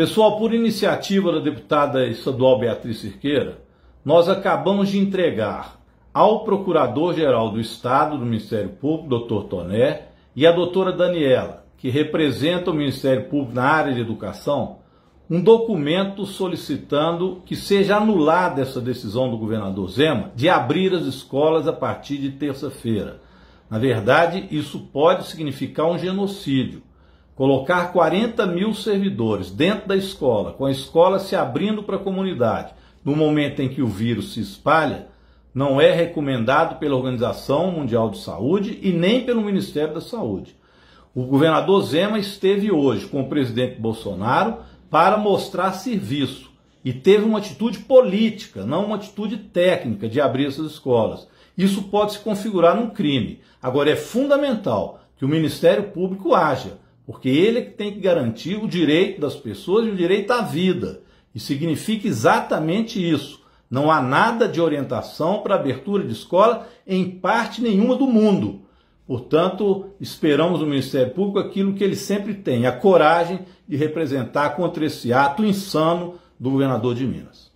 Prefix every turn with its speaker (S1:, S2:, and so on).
S1: Pessoal, por iniciativa da deputada estadual Beatriz Cirqueira, nós acabamos de entregar ao Procurador-Geral do Estado do Ministério Público, Dr. Toné, e à doutora Daniela, que representa o Ministério Público na área de educação, um documento solicitando que seja anulada essa decisão do governador Zema de abrir as escolas a partir de terça-feira. Na verdade, isso pode significar um genocídio colocar 40 mil servidores dentro da escola, com a escola se abrindo para a comunidade, no momento em que o vírus se espalha, não é recomendado pela Organização Mundial de Saúde e nem pelo Ministério da Saúde. O governador Zema esteve hoje com o presidente Bolsonaro para mostrar serviço e teve uma atitude política, não uma atitude técnica de abrir essas escolas. Isso pode se configurar num crime. Agora é fundamental que o Ministério Público haja porque ele é que tem que garantir o direito das pessoas e o direito à vida. E significa exatamente isso. Não há nada de orientação para abertura de escola em parte nenhuma do mundo. Portanto, esperamos do Ministério Público aquilo que ele sempre tem, a coragem de representar contra esse ato insano do governador de Minas.